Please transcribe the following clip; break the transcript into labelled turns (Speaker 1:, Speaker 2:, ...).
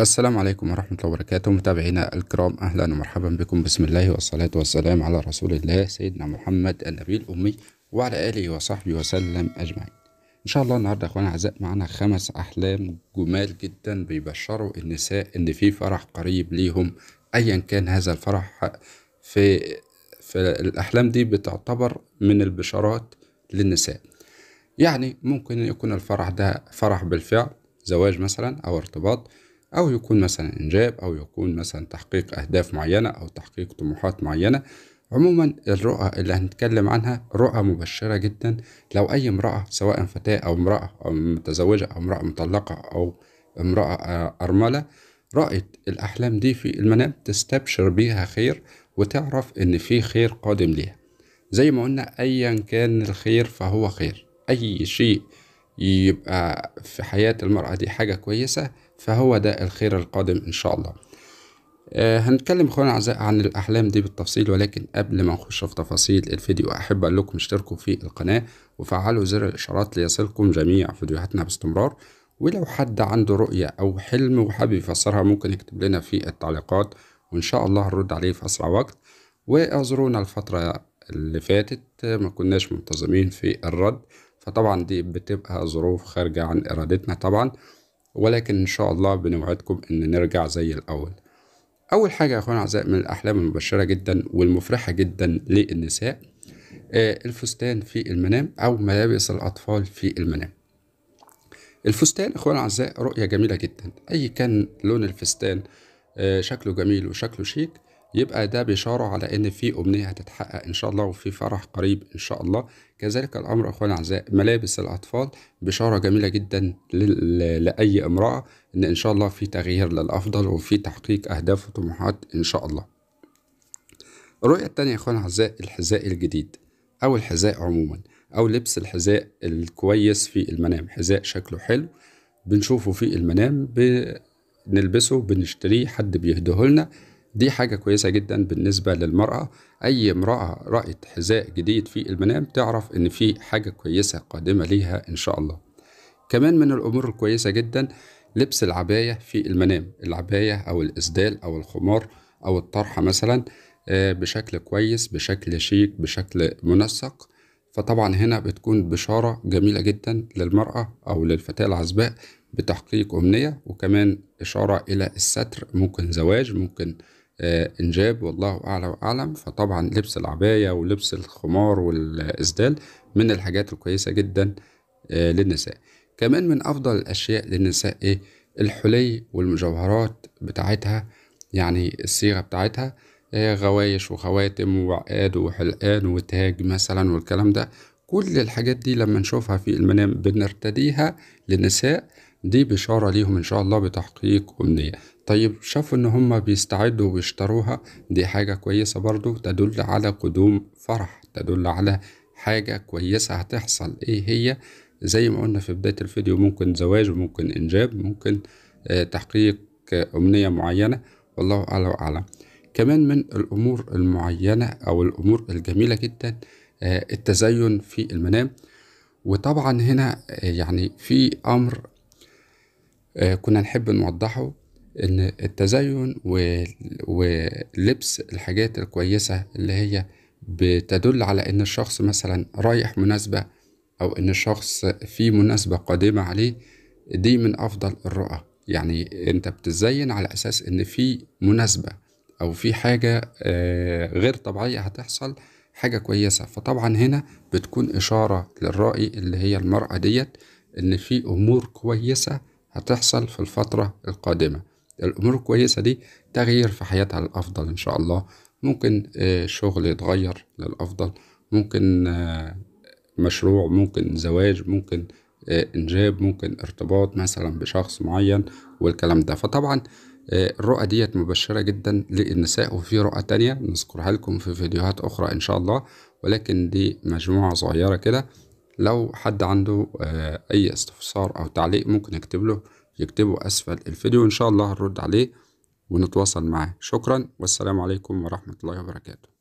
Speaker 1: السلام عليكم ورحمة الله وبركاته متابعينا الكرام أهلا ومرحبا بكم بسم الله والصلاة والسلام على رسول الله سيدنا محمد النبي الأمي وعلى آله وصحبه وسلم أجمعين إن شاء الله النهاردة أخوانا أعزاء معانا خمس أحلام جمال جدا بيبشروا النساء إن في فرح قريب ليهم أيا كان هذا الفرح في فالأحلام دي بتعتبر من البشارات للنساء يعني ممكن يكون الفرح ده فرح بالفعل زواج مثلا أو ارتباط أو يكون مثلا إنجاب أو يكون مثلا تحقيق أهداف معينة أو تحقيق طموحات معينة عموما الرؤى اللي هنتكلم عنها رؤى مبشرة جدا لو أي امرأة سواء فتاة أو امرأة أو متزوجة أو امرأة مطلقة أو امرأة آه، أرملة رأت الأحلام دي في المنام تستبشر بيها خير وتعرف إن في خير قادم ليها زي ما قلنا أيا كان الخير فهو خير أي شيء يبقى في حياة المرأة دي حاجة كويسة فهو ده الخير القادم إن شاء الله آه، هنتكلم اخوانا اعزاء عن الاحلام دي بالتفصيل ولكن قبل ما نخش في تفاصيل الفيديو احب اقول لكم اشتركوا في القناه وفعلوا زر الاشارات ليصلكم جميع فيديوهاتنا باستمرار ولو حد عنده رؤيه او حلم وحابب يفسرها ممكن يكتب لنا في التعليقات وان شاء الله هنرد عليه في اسرع وقت واعذرونا الفتره اللي فاتت ما كناش منتظمين في الرد فطبعا دي بتبقى ظروف خارجة عن إرادتنا طبعا ولكن إن شاء الله بنوعدكم إن نرجع زي الأول أول حاجة يا أخوان أعزائي من الأحلام المبشرة جدا والمفرحة جدا للنساء آه، الفستان في المنام أو ملابس الأطفال في المنام الفستان اخوان أعزائي رؤيه جميله جدا اي كان لون الفستان آه، شكله جميل وشكله شيك يبقى ده بيشاره على ان في امنيه هتتحقق ان شاء الله وفي فرح قريب ان شاء الله كذلك الامر اخوان عزاء ملابس الاطفال بشاره جميله جدا لاي امراه ان ان شاء الله في تغيير للافضل وفي تحقيق اهداف وطموحات ان شاء الله الرؤيه التانية اخوان عزاء الحذاء الجديد او الحذاء عموما او لبس الحذاء الكويس في المنام حذاء شكله حلو بنشوفه في المنام بنلبسه بنشتريه حد بيهديه لنا دي حاجة كويسة جدا بالنسبة للمرأة أي امرأة رأت حذاء جديد في المنام تعرف إن في حاجة كويسة قادمة ليها إن شاء الله كمان من الأمور الكويسة جدا لبس العباية في المنام العباية أو الإسدال أو الخمار أو الطرحة مثلا آه، بشكل كويس بشكل شيك بشكل منسق فطبعا هنا بتكون بشارة جميلة جدا للمرأة أو للفتاة العزباء بتحقيق أمنية وكمان إشارة إلى الستر ممكن زواج ممكن آه، إنجاب والله أعلى وأعلم فطبعا لبس العباية ولبس الخمار والإسدال من الحاجات الكويسة جدا آه، للنساء كمان من أفضل الأشياء للنساء إيه الحلي والمجوهرات بتاعتها يعني الصيغة بتاعتها آه، غوايش وخواتم وعقاد وحلقان وتاج مثلا والكلام ده كل الحاجات دي لما نشوفها في المنام بنرتديها للنساء دي بشارة ليهم إن شاء الله بتحقيق أمنية طيب شافوا إن هما بيستعدوا ويشتروها دي حاجة كويسة برضو تدل على قدوم فرح تدل على حاجة كويسة هتحصل إيه هي زي ما قلنا في بداية الفيديو ممكن زواج وممكن إنجاب ممكن آه، تحقيق أمنية معينة والله أعلى وأعلم كمان من الأمور المعينة أو الأمور الجميلة جدا آه، التزين في المنام وطبعا هنا آه، يعني في أمر آه، كنا نحب نوضحه ان التزين ولبس الحاجات الكويسة اللي هي بتدل على ان الشخص مثلا رايح مناسبة او ان الشخص في مناسبة قادمة عليه دي من افضل الرؤى يعني انت بتزين على اساس ان في مناسبة او في حاجة آه، غير طبيعية هتحصل حاجة كويسة فطبعا هنا بتكون إشارة للرأي اللي هي المرأة ديت إن في أمور كويسة هتحصل في الفترة القادمة الأمور الكويسة دي تغيير في حياتها للأفضل إن شاء الله ممكن آه، شغل يتغير للأفضل ممكن آه، مشروع ممكن زواج ممكن آه، إنجاب ممكن ارتباط مثلا بشخص معين والكلام ده فطبعا الرؤى ديت مبشرة جدا للنساء وفي رؤى تانية نذكرها لكم في فيديوهات أخرى إن شاء الله ولكن دي مجموعة صغيرة كده لو حد عنده آه، أي استفسار أو تعليق ممكن يكتب له يكتبه أسفل الفيديو إن شاء الله هنرد عليه ونتواصل معاه شكرا والسلام عليكم ورحمة الله وبركاته